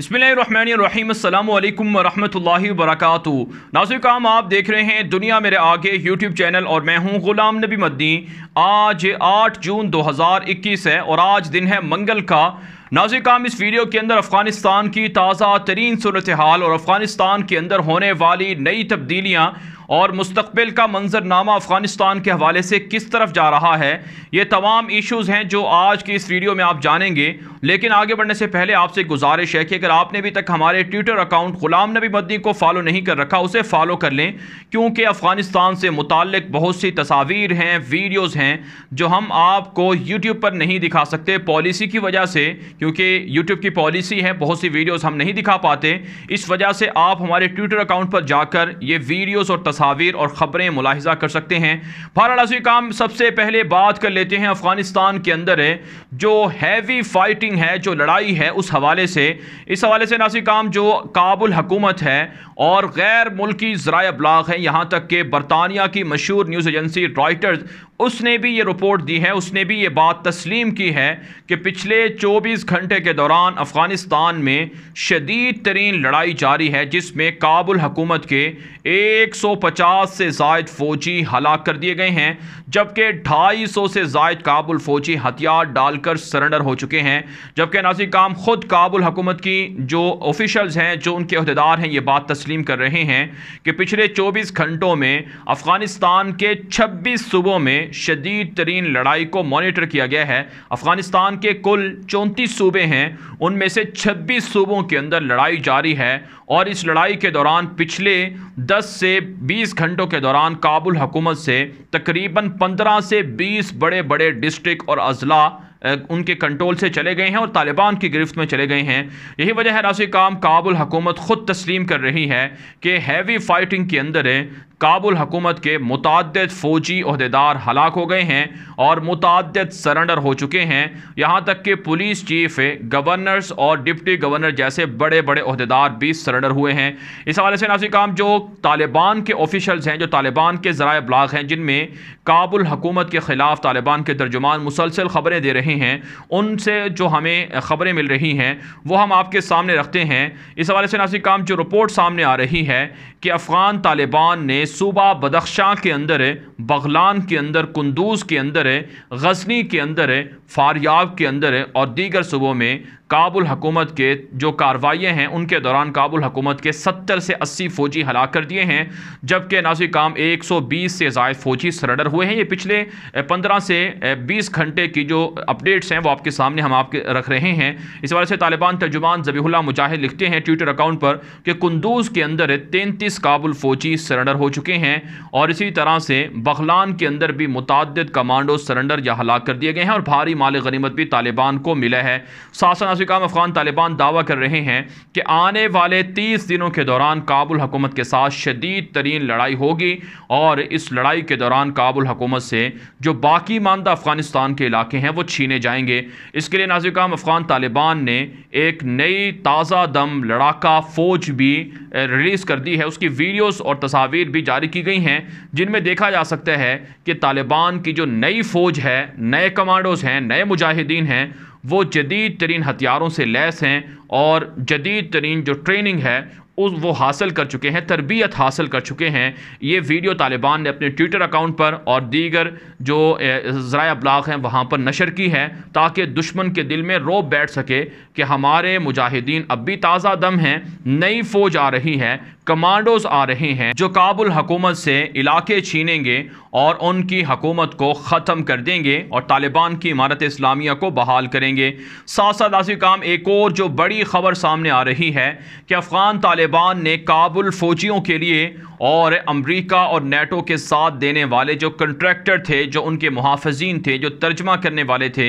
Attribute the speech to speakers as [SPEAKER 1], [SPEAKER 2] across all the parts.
[SPEAKER 1] बसमिलकुम वरहमल वरक काम आप देख रहे हैं दुनिया मेरे आगे यूट्यूब चैनल और मैं हूँ गुलाम नबी मदनी आज 8 जून 2021 है और आज दिन है मंगल का काम इस वीडियो के अंदर अफ़गानिस्तान की ताज़ा तरीन सूरत हाल और अफ़गानिस्तान के अंदर होने वाली नई तब्दीलियाँ और मुस्तबिल का मंजरनामा अफगानिस्तान के हवाले से किस तरफ जा रहा है ये तमाम इशूज़ हैं जो आज की इस वीडियो में आप जानेंगे लेकिन आगे बढ़ने से पहले आपसे गुजारिश है कि अगर आपने अभी तक हमारे ट्विटर अकाउंट गुलाम नबी मद्दी को फॉलो नहीं कर रखा उसे फॉलो कर लें क्योंकि अफगानिस्तान से मुतल बहुत सी तस्वीर हैं वीडियोज़ हैं जो हम आपको यूट्यूब पर नहीं दिखा सकते पॉलिसी की वजह से क्योंकि यूट्यूब की पॉलिसी है बहुत सी वीडियोज़ हम नहीं दिखा पाते इस वजह से आप हमारे ट्विटर अकाउंट पर जाकर ये वीडियोज़ और तस्वीर तस्वीर और ख़बरें मुलाहजा कर सकते हैं भारत काम सबसे पहले बात कर लेते हैं अफ़गानिस्तान के अंदर है जो हैवी फाइटिंग है जो लड़ाई है उस हवाले से इस हवाले से नाजी काम जो काबुल हकूमत है और गैर मुल्की ज़रा अबलाग है यहाँ तक कि बरतानिया की मशहूर न्यूज़ एजेंसी रॉयटर्स उसने भी ये रिपोर्ट दी है उसने भी ये बात तस्लीम की है कि पिछले 24 घंटे के दौरान अफ़गानिस्तान में शदीद तरीन लड़ाई जारी है जिसमें काबुल हकूमत के एक सौ पचास से जायद फौजी हलाक कर दिए गए हैं जबकि ढाई सौ से जायद काबुल फौजी हथियार डालकर सरेंडर हो चुके हैं जबकि नाजी काम खुद काबुल हुकूमत की जो ऑफिशल्स हैं जो उनके अहदेदार हैं ये बात तस्लीम कर रहे हैं कि पिछले चौबीस घंटों में अफगानिस्तान के छब्बीस सूबों में शदीद तरीन लड़ाई को मोनिटर किया गया है अफगानिस्तान के कुल चौंतीस सूबे हैं उनमें से छब्बीस सूबों के अंदर लड़ाई जारी है और इस लड़ाई के दौरान पिछले दस से बीस 20 घंटों के दौरान काबुल हुकूमत से तकरीबन 15 से 20 बड़े बड़े डिस्ट्रिक्ट और अजला उनके कंट्रोल से चले गए हैं और तालिबान की गिरफ्त में चले गए हैं यही वजह है राशि काम काबुल हुकूमत ख़ुद तस्लीम कर रही है कि हैवी फाइटिंग के अंदर काबुल हुकूमत के मुतद फ़ौजी अहदेदार हलाक हो गए हैं और मुतद सरेंडर हो चुके हैं यहाँ तक कि पुलिस चीफ गवर्नर्स और डिप्टी गवर्नर जैसे बड़े बड़े अहदेदार भी सरेंडर हुए हैं इस हवाले से नासिक काम जो तालिबान के ऑफिशल्स हैं जो तालिबान के ज़रा ब्लाग हैं जिनमें काबुल हकूमत के ख़िलाफ़ तालिबान के तर्जुमान मुसलसल ख़बरें दे रहे हैं उनसे जो हमें ख़बरें मिल रही हैं वो हम आपके सामने रखते हैं इस हवाले से नाजिक काम जो रिपोर्ट सामने आ रही है कि अफ़गान तालिबान ने सूबा बदख्शां के अंदर है बगलान के अंदर कुंदूज के अंदर है गजनी के अंदर है फारियाब के अंदर और दीगर सूबों में काबुल हकूमत के जो कार्रवाइयाँ हैं उनके दौरान काबुल हकूमत के 70 से 80 फ़ौजी हलाक कर दिए हैं जबकि नाजी काम 120 से जायद फ़ौजी सरेंडर हुए हैं ये पिछले 15 से 20 घंटे की जो अपडेट्स हैं वो आपके सामने हम आपके रख रहे हैं इस वाले से तालिबान तर्जुमान जबीहुल्ला मुजाहिद लिखते हैं ट्विटर अकाउंट पर कि कुंदूज़ के अंदर तैंतीस काबुल फ़ौजी सरेंडर हो चुके हैं और इसी तरह से बगलान के अंदर भी मुतद कमांडो सरेंडर या हलाक कर दिए गए हैं और भारी माल गनीमत भी तालिबान को मिला है सासन आसिकाम अफगान तालिबान दावा कर रहे हैं कि आने वाले तीस दिनों के दौरान काबुल हकूमत के साथ शदीद तरीन लड़ाई होगी और इस लड़ाई के दौरान काबुल हकूमत से जो बाकी मानदा अफगानिस्तान के इलाके हैं वो छीने जाएंगे इसके लिए नाजिकाम अफगान तालिबान ने एक नई ताज़ा दम लड़ाका फ़ौज भी रिलीज़ कर दी है उसकी वीडियोस और तस्वीर भी जारी की गई हैं जिनमें देखा जा सकता है कि तालिबान की जो नई फ़ौज है नए कमांडोज़ हैं नए मुजाहिदीन हैं वो जदीद तरीन हथियारों से लैस हैं और जदीद तरीन जो ट्रेनिंग है उस वो हासिल कर चुके हैं तरबियत हासिल कर चुके हैं ये वीडियो तालिबान ने अपने ट्विटर अकाउंट पर और दीगर जो ज़रा अबलाग हैं वहाँ पर नशर की है ताकि दुश्मन के दिल में रोब बैठ सके कि हमारे मुजाहिदीन अब भी ताज़ा दम हैं नई फ़ौज आ रही है कमांडोज आ रहे हैं जो काबुल हकूमत से इलाके छीनेंगे और उनकी हकूमत को ख़त्म कर देंगे और तालिबान की इमारत इस्लामिया को बहाल करेंगे साथ साथ काम एक और जो बड़ी खबर सामने आ रही है कि अफ़गान तालिबान तालिबान ने काबुल फ़ौजियों के लिए और अमरीका और नेटो के साथ देने वाले जो कंट्रैक्टर थे जो उनके मुहाफजन थे जो तर्जमा करने वाले थे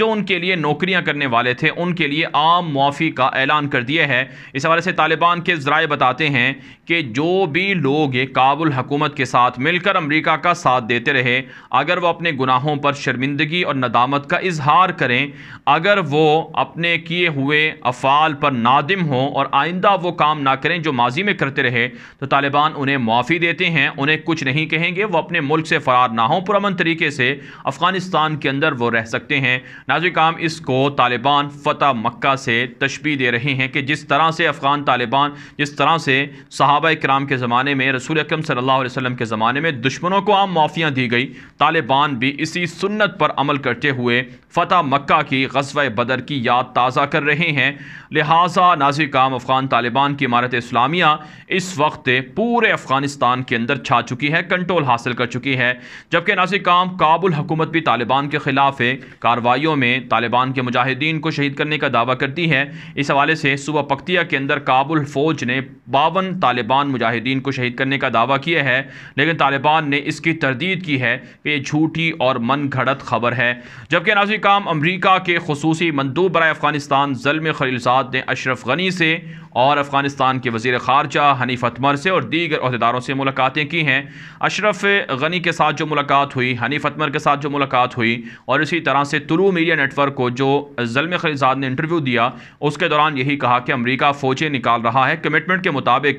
[SPEAKER 1] जो उनके लिए नौकरियाँ करने वाले थे उनके लिए आम मुआफ़ी का ऐलान कर दिया है इस हवाले से तालिबान के ज़राए बताते हैं कि जो भी लोग काबुल हकूमत के साथ मिलकर अमरीका का साथ देते रहे अगर वह अपने गुनाहों पर शर्मिंदगी और नदामत का इजहार करें अगर वो अपने किए हुए अफ़ाल पर नादिम हों और आइंदा वो काम ना करें जो माजी में करते रहे तो तालिबान उन्हें उन्हें माफ़ी देते हैं उन्हें कुछ नहीं कहेंगे वो अपने मुल्क से फ़रार ना हों पुरमन तरीके से अफ़गानिस्तान के अंदर वो रह सकते हैं नाजिक काम इसको तालिबान फ़तह मक्का से तशबी दे रहे हैं कि जिस तरह से अफ़गान तालिबान जिस तरह से सहाबा कराम के ज़माने में रसूल अकरम सल्लल्लाहु अलैहि के ज़माने में दुश्मनों को आम माफ़ियाँ दी गई तालिबान भी इसी सुन्नत पर अमल करते हुए फ़तह मक्का की गजव बदर की याद ताज़ा कर रहे हैं लिहाजा नाजिक काम अफ़गान तालिबान की इमारत इस्लामिया इस वक्त पूरे अफगानिस्तान के अंदर छा चुकी है कंट्रोल हासिल कर चुकी है जबकि नाजी काम काबुल हुकूमत भी तालिबान के ख़िलाफ़ कार्रवाइयों में तालिबान के मुजाहिदीन को शहीद करने का दावा करती है इस हवाले से सुबह पख्तिया के अंदर काबुल फ़ौज ने बावन तालिबान मुजाहिदीन को शहीद करने का दावा किया है लेकिन तालिबान ने इसकी तरदीद की है कि झूठी और मन घड़त खबर है जबकि नाजी काम अमरीका के खसूस मंदूब बरए अफगानिस्तान जलम खलीलसाद ने अशरफ गनी से और अफगानिस्तान के वजीर खारजा हनीफ अतमर से और दीगर अहदेदारों से मुलाकातें की हैं अशरफ गनी के साथ जो मुलाकात हुई हनीफ अतमर के साथ जो मुलाकात हुई और इसी तरह से तुरू मीडिया नेटवर्क को जो जलम खरीजाद ने इंटरव्यू दिया उसके दौरान यही कहा कि अमरीका फ़ौजें निकाल रहा है कमिटमेंट के मुताबिक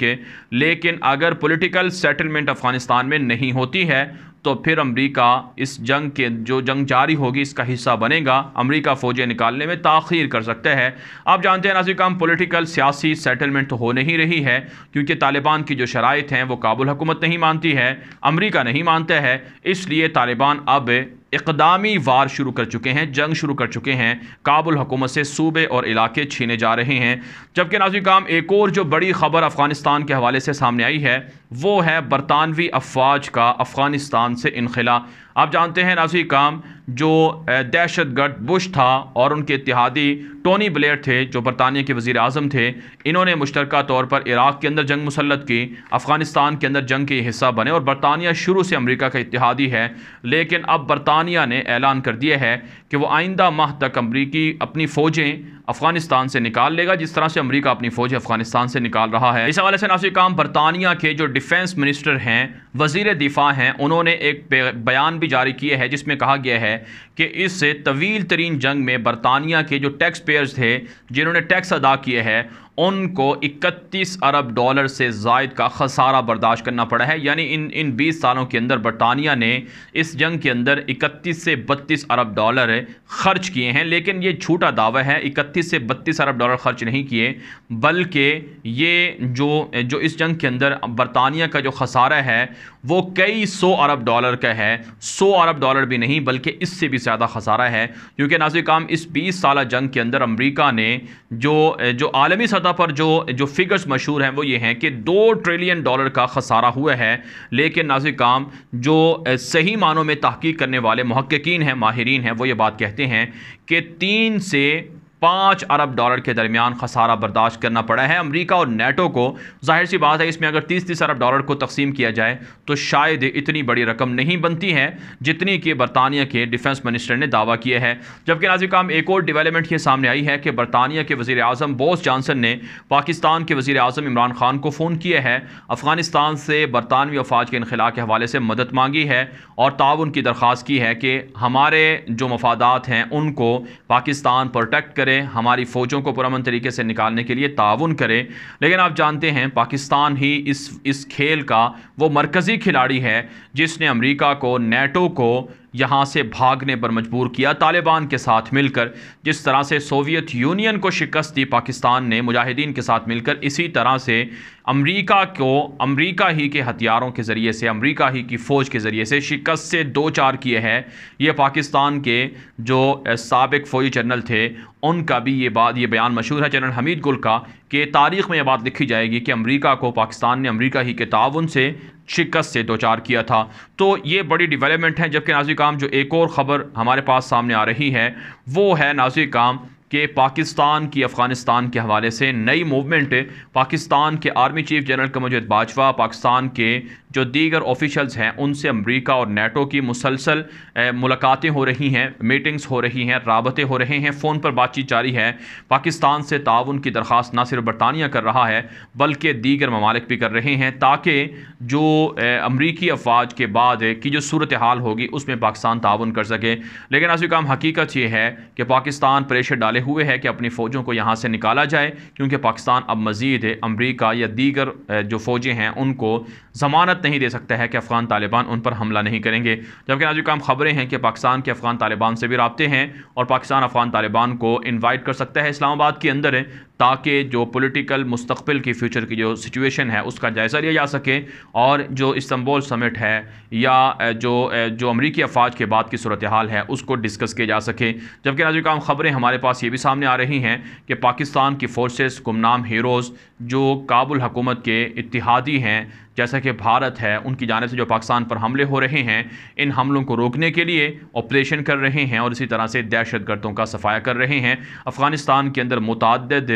[SPEAKER 1] लेकिन अगर पोलिटिकल सेटलमेंट अफगानिस्तान में नहीं होती है तो फिर अमरीका इस जंग के जो जंग जारी होगी इसका हिस्सा बनेगा अमरीका फ़ौजें निकालने में ताखीर कर सकते हैं आप जानते हैं नाजिक काम पोलिटिकल सियासी सेटलमेंट तो हो नहीं रही है क्योंकि तालिबान की जो शराइ हैं वो काबुल हुकूमत नहीं मानती है अमरीका नहीं मानता है इसलिए तालिबान अब इकदामी वार शुरू कर चुके हैं जंग शुरू कर चुके हैं काबुल हुकूमत से सूबे और इलाके छीने जा रहे हैं जबकि नाजिक काम एक और जो बड़ी खबर अफ़गानिस्तान के हवाले से सामने आई है वो है बरतानवी अफवाज का अफ़गानिस्तान से इनखिला आप जानते हैं नाजी काम जो दहशत गर्द बुश था और उनके इतिहादी टोनी ब्लेयर थे जो बरतानिया के वज़ी अजम थे इन्होंने मुश्तरक तौर पर इराक़ के अंदर जंग मुसलत की अफ़गानिस्तान के अंदर जंग के हिस्सा बने और बरतानिया शुरू से अमरीका का इतिहादी है लेकिन अब बरतानिया ने ऐलान कर दिया है कि वह आइंदा माह तक अमरीकी अपनी फ़ौजें अफगानिस्तान से निकाल लेगा जिस तरह से अमरीका अपनी फौज अफगानिस्तान से निकाल रहा है इस हवाले से नासिर काम बरतानिया के जो डिफेंस मिनिस्टर हैं वजीर दिफा हैं उन्होंने एक बयान भी जारी किया है जिसमें कहा गया है कि इस तवील तरीन जंग में बरतानिया के जो टैक्स पेयर्स थे जिन्होंने टैक्स अदा किए हैं उनको 31 अरब डॉलर से जायद का खसारा बर्दाश्त करना पड़ा है यानी इन इन 20 सालों के अंदर बरतानिया ने इस जंग के अंदर 31 से 32 अरब डॉलर खर्च किए हैं लेकिन ये झूठा दावा है 31 से 32 अरब डॉलर खर्च नहीं किए बल्कि ये जो जो इस जंग के अंदर बरतानिया का जो खसारा है वो कई सौ अरब डॉलर का है सौ अरब डॉलर भी नहीं बल्कि इससे भी ज़्यादा खसारा है क्योंकि नाजिक इस बीस साल जंग के अंदर अमरीका ने जो जो आलमी सतह सतह पर जो जो फिगर्स मशहूर हैं वो ये हैं कि दो ट्रिलियन डॉलर का खसारा हुआ है लेकिन नाजिक काम जो सही मानों में तहकीक करने वाले महक्कीन हैं माहरीन हैं वो ये बात कहते हैं कि तीन से पाँच अरब डॉलर के दरमियान खसारा बर्दाश्त करना पड़ा है अमरीका और नेटो को जाहिर सी बात है इसमें अगर तीस तीस अरब डॉलर को तकसीम किया जाए तो शायद इतनी बड़ी रकम नहीं बनती है जितनी कि बरतानिया के डिफेंस मिनिस्टर ने दावा किया है जबकि नाजिक काम एक और डिवेलपमेंट ये सामने आई है कि बरतानिया के वजी अजम बोस जानसन ने पाकिस्तान के वजी अजम इमरान खान को फ़ोन किया है अफगानिस्तान से बरतानवी अफवाज के इनखला के हवाले से मदद मांगी है और ताउन की दरख्वास्त की है कि हमारे जो मफादात हैं उनको पाकिस्तान प्रोटेक्ट करें करें हमारी फ़ौजों को पुरमन तरीके से निकालने के लिए ताउन करें लेकिन आप जानते हैं पाकिस्तान ही इस इस खेल का वो मरकज़ी खिलाड़ी है जिसने अमरीका को नेटो को यहाँ से भागने पर मजबूर किया तालिबान के साथ मिलकर जिस तरह से सोवियत यूनियन को शिकस्त दी पाकिस्तान ने मुजाहिदीन के साथ मिलकर इसी तरह से अमेरिका को अमेरिका ही के हथियारों के ज़रिए से अमेरिका ही की फ़ौज के ज़रिए से शिकस्त से दो चार किए हैं ये पाकिस्तान के जो सबक फ़ौजी जनरल थे उनका भी ये बात ये बयान मशहूर है जनरल हमीद गुल का कि तारीख़ में यह बात लिखी जाएगी कि अमरीका को पाकिस्तान ने अमरीका ही के ताउन से शिकस्त से दो चार किया था तो ये बड़ी डिवेलपमेंट है जबकि नाजी काम जो एक और ख़बर हमारे पास सामने आ रही है वो है नाजी काम कि पाकिस्तान की अफ़गानिस्तान के हवाले से नई मूवमेंट पाकिस्तान के आर्मी चीफ जनरल कमजोत बाजवा पाकिस्तान के जो दीगर ऑफिशल्स हैं उनसे अमरीका और नेटो की मुसलसल मुलाकातें हो रही हैं मीटिंग्स हो रही हैं रबतें हो रहे हैं फ़ोन पर बातचीत जारी है पाकिस्तान से ताउन की दरख्वास ना सिर्फ बरतानिया कर रहा है बल्कि दीगर ममालिक भी कर रहे हैं ताकि जो अमरीकी अफवाज के बाद की जो सूरत हाल होगी उसमें पाकिस्तान ताउन कर सके लेकिन आज काम हकीकत ये है कि पाकिस्तान प्रेशर डाले हुए हैं कि अपनी फ़ौजों को यहाँ से निकाला जाए क्योंकि पाकिस्तान अब मज़ीद अमरीका या दीगर जो फ़ौजें हैं उनको ज़मानत नहीं दे सकता है कि अफ़गान तालिबान उन पर हमला नहीं करेंगे जबकि आज काम खबरें हैं कि पाकिस्तान के अफ़गान तालिबान से भी रबते हैं और पाकिस्तान अफ़गान तालिबान को इन्वाइट कर सकता है इस्लामाबाद के अंदर ताकि जो पॉलिटिकल मुस्तबिल की फ्यूचर की जो सिचुएशन है उसका जायज़ा लिया जा सके और जो इस्तंबोल समिट है या जो जो अमरीकी अफवाज के बाद की सूरत हाल है उसको डिस्कस किया जा सके जबकि नाजिक काम ख़बरें हमारे पास ये भी सामने आ रही हैं कि पाकिस्तान की फ़ोर्सेस गुमनाम हीरोज़ जो काबुल हकूमत के इतिहादी हैं जैसा कि भारत है उनकी जानब से जो पाकिस्तान पर हमले हो रहे हैं इन हमलों को रोकने के लिए ऑपरेशन कर रहे हैं और इसी तरह से दहशत गर्दों का सफाया कर रहे हैं अफ़गानिस्तान के अंदर मुतद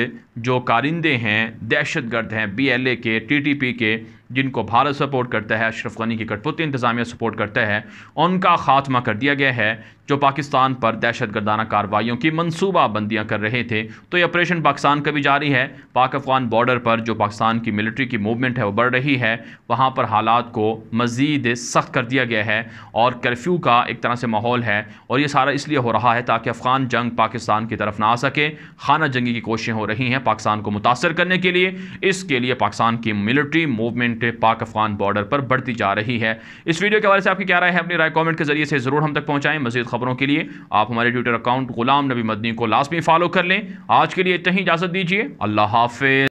[SPEAKER 1] जो कारिंदे हैं दहशत गर्द हैं बी एल ए के टी टी पी के जिनको भारत सपोर्ट करता है अशरफ गनी की कठपुतली इंतजामिया सपोर्ट करता है उनका खात्मा कर दिया गया है जो पाकिस्तान पर दहशत गर्दाना कार्रवाइयों की मनसूबा बंदियाँ कर रहे थे तो ये ऑपरेशन पाकिस्तान का भी जारी है पाक अफगान बॉर्डर पर जो पाकिस्तान की मिलिट्री की मूवमेंट है वो बढ़ रही है वहाँ पर हालात को मज़ीद सख्त कर दिया गया है और कर्फ्यू का एक तरह से माहौल है और ये सारा इसलिए हो रहा है ताकि अफगान जंग पाकिस्तान की तरफ ना आ सके खाना जंगी की कोशिशें हो रही हैं पाकिस्तान को मुतासर करने के लिए इसके लिए पाकिस्तान की मिलिट्री मूवमेंट घंटे पाक अफगान बॉर्डर पर बढ़ती जा रही है इस वीडियो के हवाले से आपकी क्या राय है अपनी राय कॉमेंट के जरिए से ज़रूर हम तक पहुंचाएं मजीद खबरों के लिए आप हमारे ट्विटर अकाउंट गुलाम नबी मदनी को लाजमी फॉलो कर लें आज के लिए इतना ही इजाज़त दीजिए अल्लाह हाफिज